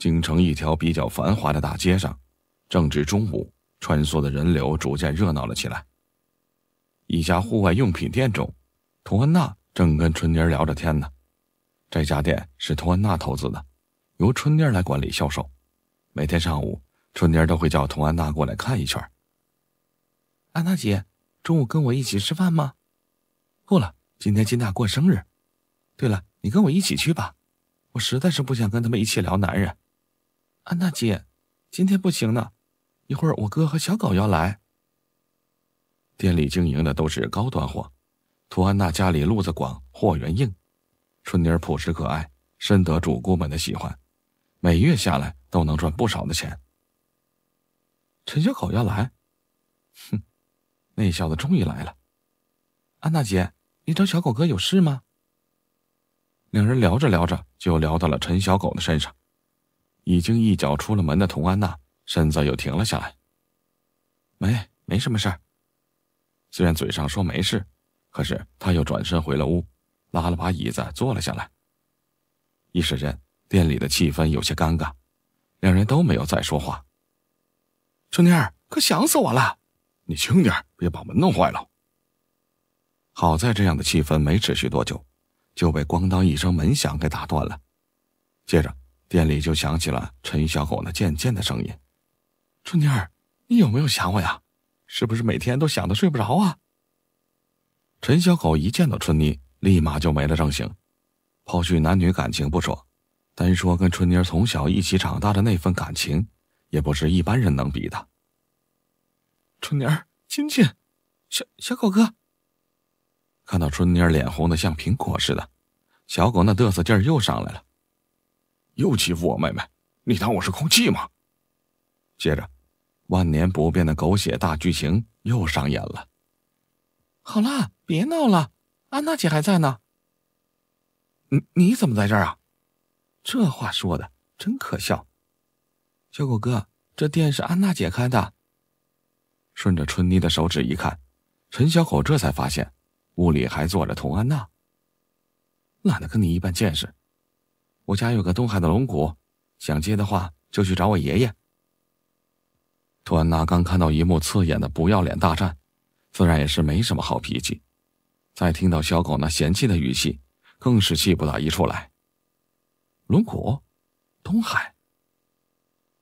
京城一条比较繁华的大街上，正值中午，穿梭的人流逐渐热闹了起来。一家户外用品店中，童安娜正跟春妮儿聊着天呢。这家店是童安娜投资的，由春妮儿来管理销售。每天上午，春妮儿都会叫童安娜过来看一圈。安娜姐，中午跟我一起吃饭吗？不了，今天金娜过生日。对了，你跟我一起去吧，我实在是不想跟他们一起聊男人。安娜姐，今天不行呢，一会儿我哥和小狗要来。店里经营的都是高端货，图安娜家里路子广，货源硬，春妮儿朴实可爱，深得主顾们的喜欢，每月下来都能赚不少的钱。陈小狗要来，哼，那小子终于来了。安娜姐，你找小狗哥有事吗？两人聊着聊着，就聊到了陈小狗的身上。已经一脚出了门的童安娜身子又停了下来，没没什么事儿。虽然嘴上说没事，可是他又转身回了屋，拉了把椅子坐了下来。一时间店里的气氛有些尴尬，两人都没有再说话。春妮儿可想死我了，你轻点别把门弄坏了。好在这样的气氛没持续多久，就被咣当一声门响给打断了，接着。店里就响起了陈小狗那贱贱的声音：“春妮儿，你有没有想我呀？是不是每天都想的睡不着啊？”陈小狗一见到春妮，立马就没了正形。抛去男女感情不说，单说跟春妮从小一起长大的那份感情，也不是一般人能比的。春妮儿，亲亲，小小狗哥。看到春妮儿脸红的像苹果似的，小狗那嘚瑟劲儿又上来了。又欺负我妹妹，你当我是空气吗？接着，万年不变的狗血大剧情又上演了。好了，别闹了，安娜姐还在呢。你你怎么在这儿啊？这话说的真可笑。小狗哥，这店是安娜姐开的。顺着春妮的手指一看，陈小狗这才发现屋里还坐着童安娜。懒得跟你一般见识。我家有个东海的龙骨，想接的话就去找我爷爷。托安娜刚看到一幕刺眼的不要脸大战，自然也是没什么好脾气。再听到小狗那嫌弃的语气，更是气不打一处来。龙骨，东海。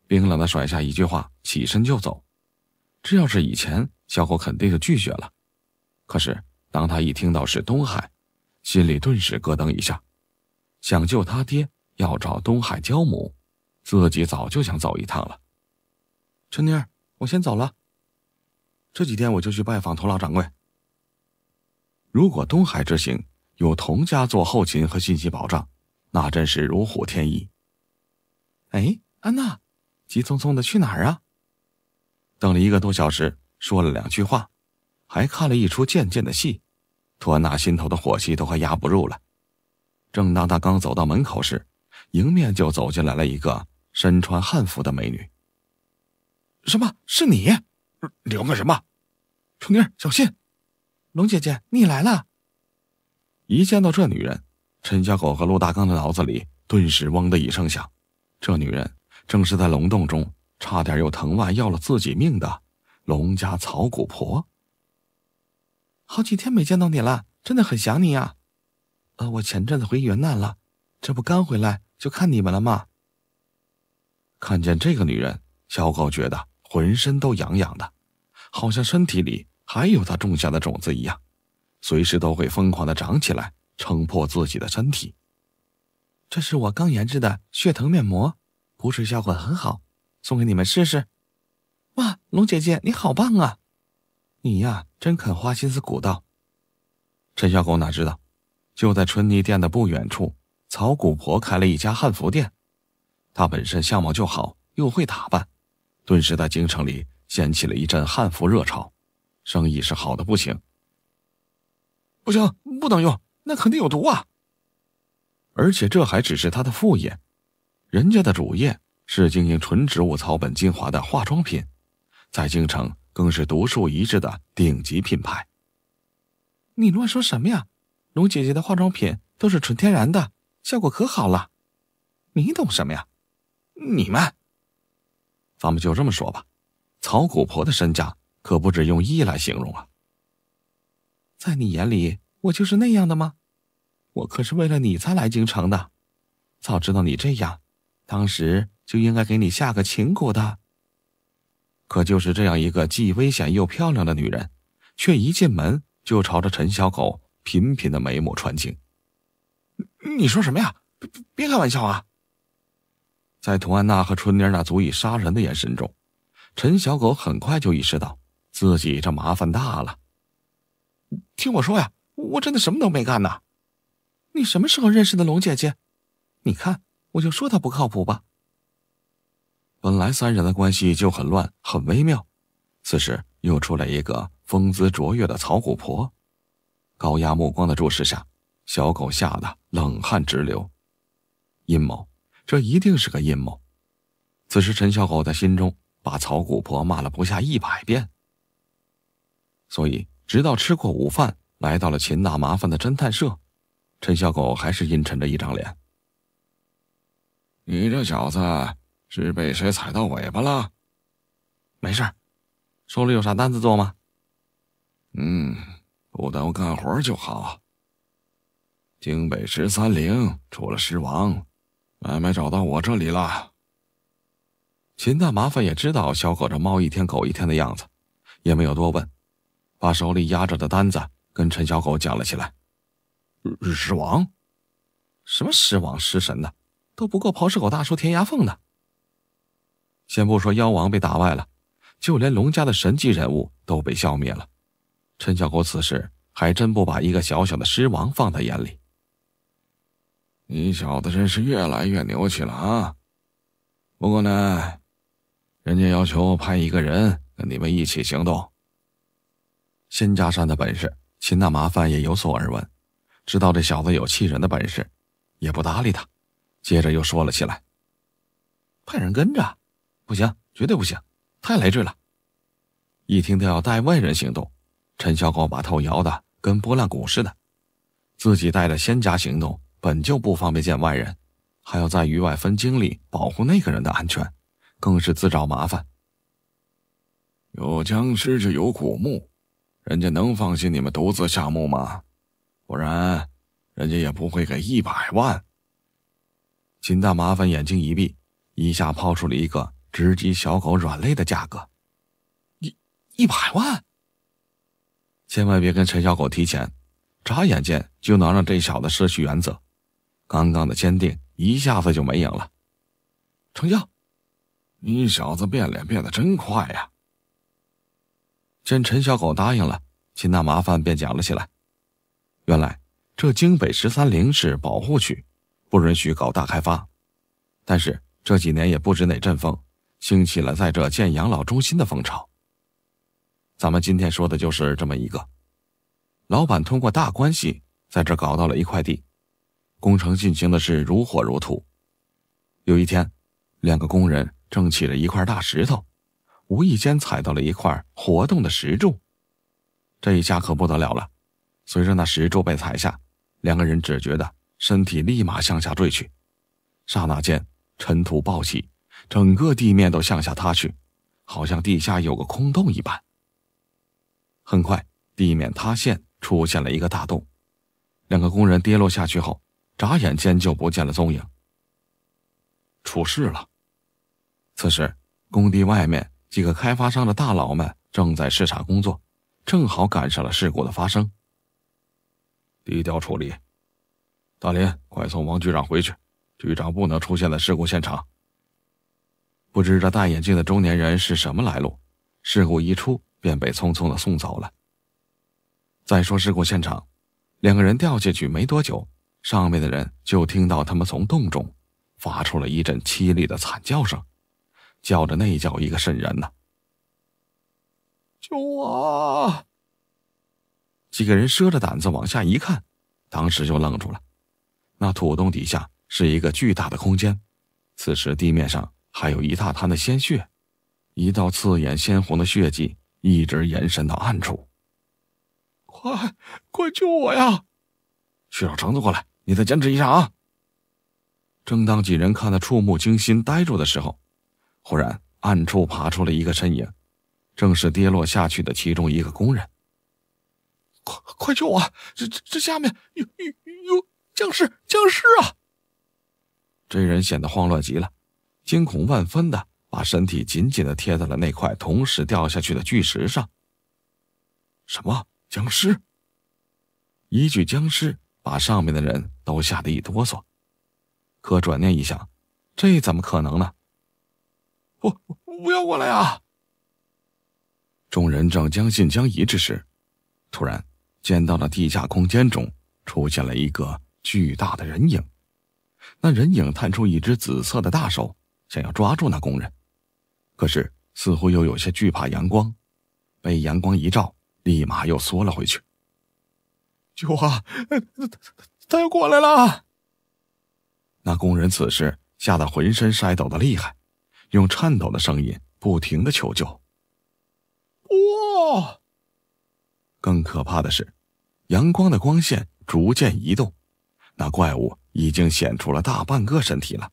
冰冷的甩下一句话，起身就走。这要是以前，小狗肯定就拒绝了。可是当他一听到是东海，心里顿时咯噔一下。想救他爹，要找东海娇母，自己早就想走一趟了。春妮儿，我先走了。这几天我就去拜访佟老掌柜。如果东海之行有佟家做后勤和信息保障，那真是如虎添翼。哎，安娜，急匆匆的去哪儿啊？等了一个多小时，说了两句话，还看了一出渐渐的戏，托娜心头的火气都快压不住了。正当他刚走到门口时，迎面就走进来了一个身穿汉服的美女。什么？是你？你要干什么？春妮儿，小心！龙姐姐，你来了！一见到这女人，陈小狗和陆大刚的脑子里顿时嗡的一声响。这女人正是在龙洞中差点又藤蔓要了自己命的龙家草谷婆。好几天没见到你了，真的很想你呀。呃，我前阵子回云南了，这不刚回来就看你们了吗？看见这个女人，小狗觉得浑身都痒痒的，好像身体里还有他种下的种子一样，随时都会疯狂的长起来，撑破自己的身体。这是我刚研制的血藤面膜，补水效果很好，送给你们试试。哇，龙姐姐你好棒啊！你呀，真肯花心思鼓捣。陈小狗哪知道？就在春妮店的不远处，曹谷婆开了一家汉服店。她本身相貌就好，又会打扮，顿时在京城里掀起了一阵汉服热潮，生意是好的不行。不行，不能用，那肯定有毒啊！而且这还只是她的副业，人家的主业是经营纯植物草本精华的化妆品，在京城更是独树一帜的顶级品牌。你乱说什么呀？蓉姐姐的化妆品都是纯天然的，效果可好了。你懂什么呀？你们，咱们就这么说吧。曹古婆的身价可不止用亿来形容啊。在你眼里，我就是那样的吗？我可是为了你才来京城的。早知道你这样，当时就应该给你下个情蛊的。可就是这样一个既危险又漂亮的女人，却一进门就朝着陈小狗。频频的眉目传情，你说什么呀？别别开玩笑啊！在童安娜和春妮那足以杀人的眼神中，陈小狗很快就意识到自己这麻烦大了。听我说呀，我真的什么都没干呢。你什么时候认识的龙姐姐？你看，我就说她不靠谱吧。本来三人的关系就很乱很微妙，此时又出来一个风姿卓越的曹谷婆。高压目光的注视下，小狗吓得冷汗直流。阴谋，这一定是个阴谋。此时，陈小狗在心中把曹谷婆骂了不下一百遍。所以，直到吃过午饭，来到了秦大麻烦的侦探社，陈小狗还是阴沉着一张脸。你这小子是被谁踩到尾巴了？没事手里有啥单子做吗？嗯。不耽误干活就好。京北十三陵出了尸王，买卖找到我这里了。秦大麻烦也知道小狗这猫一天狗一天的样子，也没有多问，把手里压着的单子跟陈小狗讲了起来。狮王，什么狮王、狮神的，都不够刨尸狗大叔填牙缝的。先不说妖王被打败了，就连龙家的神级人物都被消灭了。陈小狗此时还真不把一个小小的狮王放在眼里。你小子真是越来越牛气了啊！不过呢，人家要求派一个人跟你们一起行动。新家山的本事，秦大麻烦也有所耳闻，知道这小子有气人的本事，也不搭理他。接着又说了起来：“派人跟着，不行，绝对不行，太累赘了。”一听他要带外人行动。陈小狗把头摇的跟拨浪鼓似的，自己带着仙家行动，本就不方便见外人，还要在域外分精力保护那个人的安全，更是自找麻烦。有僵尸就有古墓，人家能放心你们独自下墓吗？不然，人家也不会给一百万。秦大麻烦眼睛一闭，一下抛出了一个直击小狗软肋的价格，一一百万。千万别跟陈小狗提钱，眨眼间就能让这小子失去原则。刚刚的坚定一下子就没影了。成交，你小子变脸变得真快呀！见陈小狗答应了，秦大麻烦便讲了起来。原来这京北十三陵是保护区，不允许搞大开发，但是这几年也不知哪阵风，兴起了在这建养老中心的风潮。咱们今天说的就是这么一个，老板通过大关系在这搞到了一块地，工程进行的是如火如荼。有一天，两个工人正起了一块大石头，无意间踩到了一块活动的石柱，这一下可不得了了。随着那石柱被踩下，两个人只觉得身体立马向下坠去，刹那间尘土暴起，整个地面都向下塌去，好像地下有个空洞一般。很快，地面塌陷，出现了一个大洞，两个工人跌落下去后，眨眼间就不见了踪影。出事了！此时，工地外面几个开发商的大佬们正在视察工作，正好赶上了事故的发生。低调处理，大林，快送王局长回去，局长不能出现在事故现场。不知这戴眼镜的中年人是什么来路？事故一出。便被匆匆的送走了。再说事故现场，两个人掉下去没多久，上面的人就听到他们从洞中发出了一阵凄厉的惨叫声，叫着那叫一个瘆人呐！救我！几个人赊着胆子往下一看，当时就愣住了。那土洞底下是一个巨大的空间，此时地面上还有一大滩的鲜血，一道刺眼鲜红的血迹。一直延伸到暗处，快快救我呀！去找绳子过来，你再坚持一下啊！正当几人看得触目惊心、呆住的时候，忽然暗处爬出了一个身影，正是跌落下去的其中一个工人。快快救我！这这这下面有有有僵尸僵尸啊！这人显得慌乱极了，惊恐万分的。把身体紧紧的贴在了那块同时掉下去的巨石上。什么僵尸？一具僵尸把上面的人都吓得一哆嗦。可转念一想，这怎么可能呢？不，不要过来啊！众人正将信将疑之时，突然见到了地下空间中出现了一个巨大的人影。那人影探出一只紫色的大手，想要抓住那工人。可是，似乎又有些惧怕阳光，被阳光一照，立马又缩了回去。九啊，他他他要过来了！那工人此时吓得浑身摔抖的厉害，用颤抖的声音不停的求救。哇！更可怕的是，阳光的光线逐渐移动，那怪物已经显出了大半个身体了，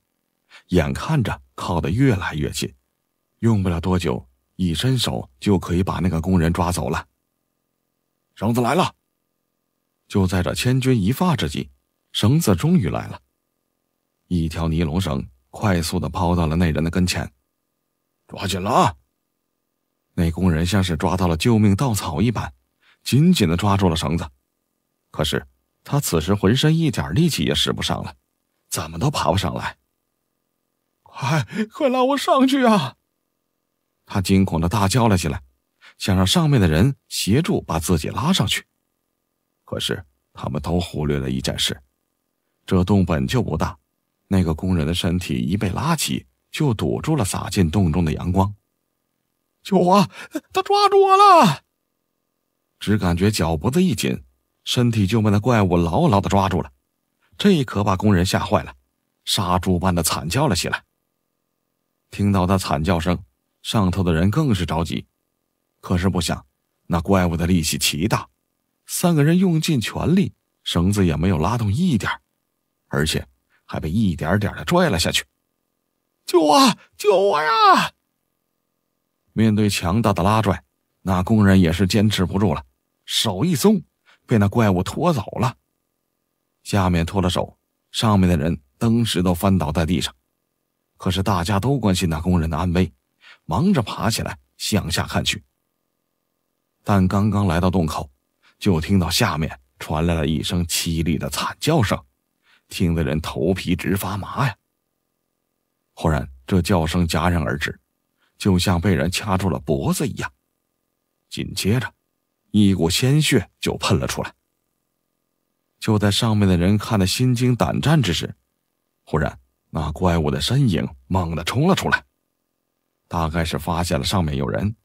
眼看着靠得越来越近。用不了多久，一伸手就可以把那个工人抓走了。绳子来了，就在这千钧一发之际，绳子终于来了，一条尼龙绳快速的抛到了那人的跟前。抓紧了啊！那工人像是抓到了救命稻草一般，紧紧的抓住了绳子。可是他此时浑身一点力气也使不上了，怎么都爬不上来。快快拉我上去啊！他惊恐的大叫了起来，想让上面的人协助把自己拉上去。可是他们都忽略了一件事：这洞本就不大，那个工人的身体一被拉起，就堵住了洒进洞中的阳光。救我！他抓住我了！只感觉脚脖子一紧，身体就被那怪物牢牢的抓住了。这可把工人吓坏了，杀猪般的惨叫了起来。听到他惨叫声。上头的人更是着急，可是不想那怪物的力气奇大，三个人用尽全力，绳子也没有拉动一点，而且还被一点点的拽了下去。救我！救我呀！面对强大的拉拽，那工人也是坚持不住了，手一松，被那怪物拖走了。下面脱了手，上面的人当时都翻倒在地上，可是大家都关心那工人的安危。忙着爬起来向下看去，但刚刚来到洞口，就听到下面传来了一声凄厉的惨叫声，听得人头皮直发麻呀！忽然，这叫声戛然而止，就像被人掐住了脖子一样。紧接着，一股鲜血就喷了出来。就在上面的人看得心惊胆战之时，忽然，那怪物的身影猛地冲了出来。大概是发现了上面有人，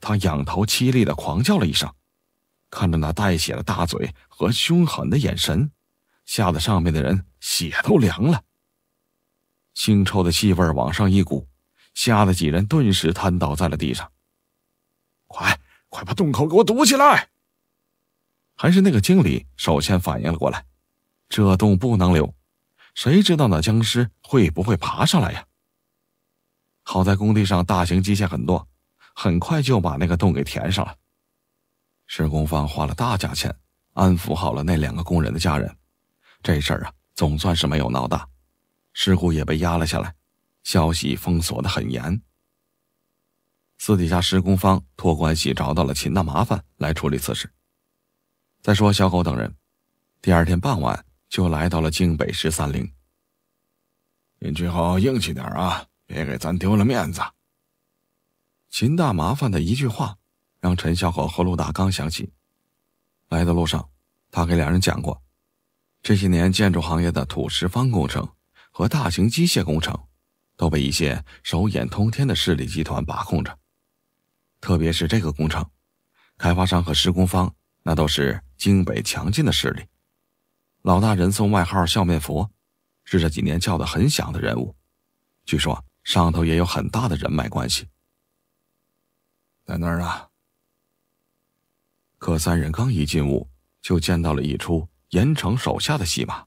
他仰头凄厉的狂叫了一声，看着那带血的大嘴和凶狠的眼神，吓得上面的人血都凉了。腥臭的气味往上一鼓，吓得几人顿时瘫倒在了地上。快，快把洞口给我堵起来！还是那个经理首先反应了过来，这洞不能留，谁知道那僵尸会不会爬上来呀？好在工地上大型机械很多，很快就把那个洞给填上了。施工方花了大价钱安抚好了那两个工人的家人，这事儿啊总算是没有闹大，事故也被压了下来，消息封锁的很严。私底下施工方托关系找到了秦的麻烦来处理此事。再说小狗等人，第二天傍晚就来到了京北十三陵。严军浩，硬气点啊！别给咱丢了面子！秦大麻烦的一句话，让陈小和和陆大刚想起，来的路上，他给两人讲过，这些年建筑行业的土石方工程和大型机械工程，都被一些手眼通天的势力集团把控着，特别是这个工程，开发商和施工方那都是京北强劲的势力，老大人送外号“笑面佛”，是这几年叫的很响的人物，据说。上头也有很大的人脉关系，在那儿啊。可三人刚一进屋，就见到了一出严城手下的戏码。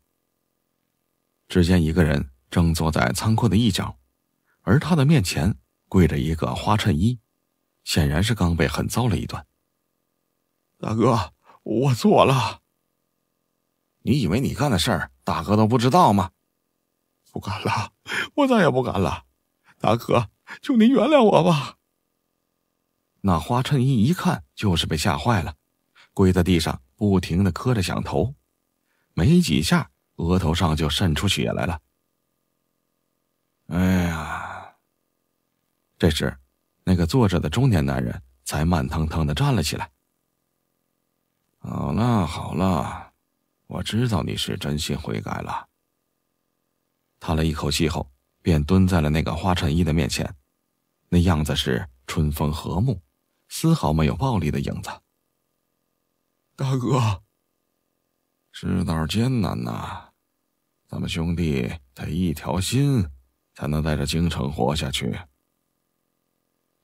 只见一个人正坐在仓库的一角，而他的面前跪着一个花衬衣，显然是刚被狠揍了一顿。大哥，我错了。你以为你干的事儿，大哥都不知道吗？不敢了，我再也不敢了。大哥，求您原谅我吧！那花衬衣一看就是被吓坏了，跪在地上不停的磕着响头，没几下，额头上就渗出血来了。哎呀！这时，那个坐着的中年男人才慢腾腾的站了起来。好了好了，我知道你是真心悔改了。叹了一口气后。便蹲在了那个花衬衣的面前，那样子是春风和睦，丝毫没有暴力的影子。大哥，世道艰难呐，咱们兄弟得一条心，才能在这京城活下去。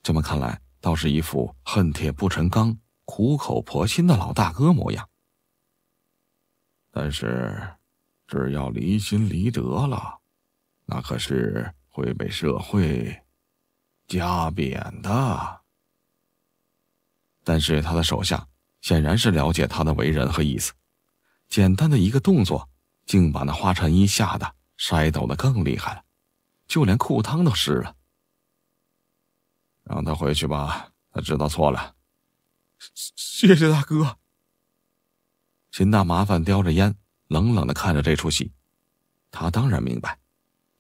这么看来，倒是一副恨铁不成钢、苦口婆心的老大哥模样。但是，只要离心离德了。那可是会被社会加贬的。但是他的手下显然是了解他的为人和意思，简单的一个动作，竟把那花衬衣吓得摔抖的更厉害了，就连裤裆都湿了。让他回去吧，他知道错了。谢谢大哥。秦大麻烦叼着烟，冷冷的看着这出戏，他当然明白。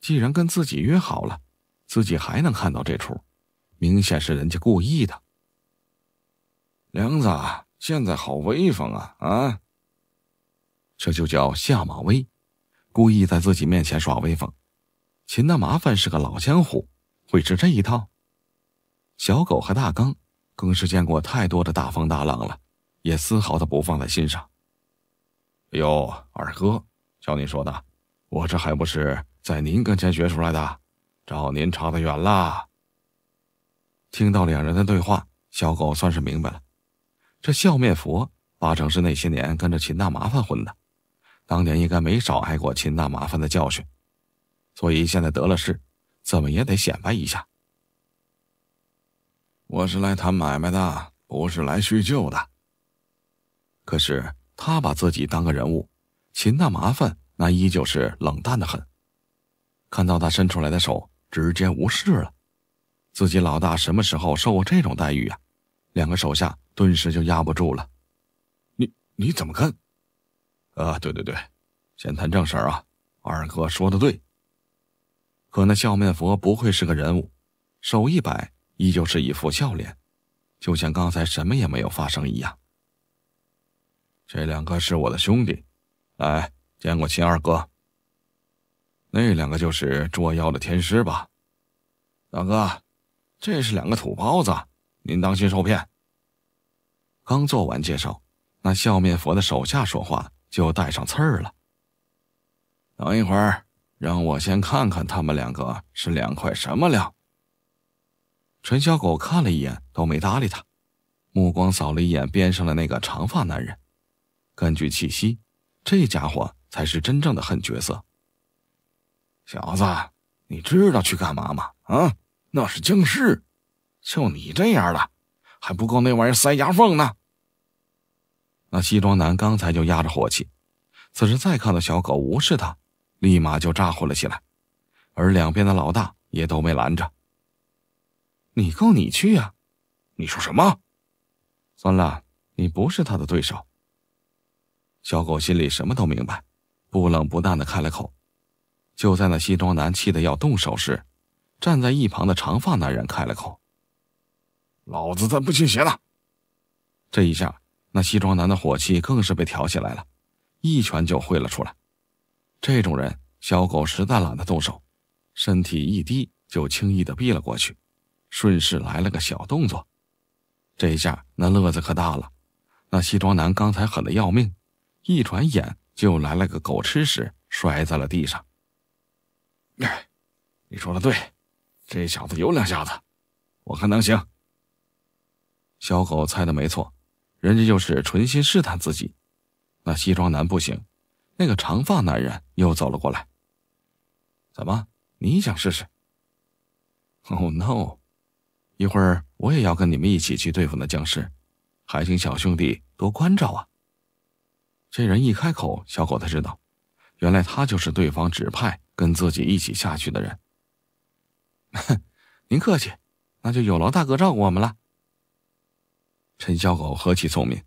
既然跟自己约好了，自己还能看到这出，明显是人家故意的。梁子现在好威风啊啊！这就叫下马威，故意在自己面前耍威风。秦大麻烦是个老江湖，会吃这一套。小狗和大刚更是见过太多的大风大浪了，也丝毫的不放在心上。哟，二哥，瞧你说的，我这还不是。在您跟前学出来的，照您差得远了。听到两人的对话，小狗算是明白了，这笑面佛八成是那些年跟着秦大麻烦混的，当年应该没少挨过秦大麻烦的教训，所以现在得了势，怎么也得显摆一下。我是来谈买卖的，不是来叙旧的。可是他把自己当个人物，秦大麻烦那依旧是冷淡的很。看到他伸出来的手，直接无视了。自己老大什么时候受过这种待遇啊？两个手下顿时就压不住了。你你怎么看？啊，对对对，先谈正事儿啊。二哥说的对。可那笑面佛不愧是个人物，手一摆，依旧是一副笑脸，就像刚才什么也没有发生一样。这两个是我的兄弟，来见过秦二哥。那两个就是捉妖的天师吧，大哥，这是两个土包子，您当心受骗。刚做完介绍，那笑面佛的手下说话就带上刺儿了。等一会儿，让我先看看他们两个是两块什么料。陈小狗看了一眼，都没搭理他，目光扫了一眼边上的那个长发男人，根据气息，这家伙才是真正的狠角色。小子，你知道去干嘛吗？啊，那是僵尸，就你这样的，还不够那玩意塞牙缝呢。那西装男刚才就压着火气，此时再看到小狗无视他，立马就咋呼了起来。而两边的老大也都没拦着。你够你去呀！你说什么？算了，你不是他的对手。小狗心里什么都明白，不冷不淡的开了口。就在那西装男气得要动手时，站在一旁的长发男人开了口：“老子才不信邪了。”这一下，那西装男的火气更是被挑起来了，一拳就挥了出来。这种人，小狗实在懒得动手，身体一低就轻易的避了过去，顺势来了个小动作。这一下，那乐子可大了。那西装男刚才狠的要命，一转眼就来了个狗吃屎，摔在了地上。哎，你说的对，这小子有两下子，我看能行。小狗猜的没错，人家就是存心试探自己。那西装男不行，那个长发男人又走了过来。怎么，你想试试？Oh no！一会儿我也要跟你们一起去对付那僵尸，还请小兄弟多关照啊。这人一开口，小狗才知道。原来他就是对方指派跟自己一起下去的人。哼，您客气，那就有劳大哥照顾我们了。陈小狗何其聪明，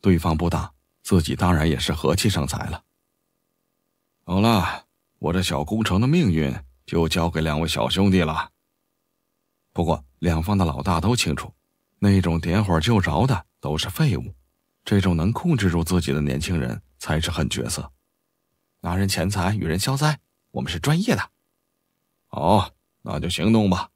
对方不打，自己当然也是和气生财了。好了，我这小工程的命运就交给两位小兄弟了。不过，两方的老大都清楚，那种点火就着的都是废物，这种能控制住自己的年轻人才是狠角色。拿人钱财与人消灾，我们是专业的。好，那就行动吧。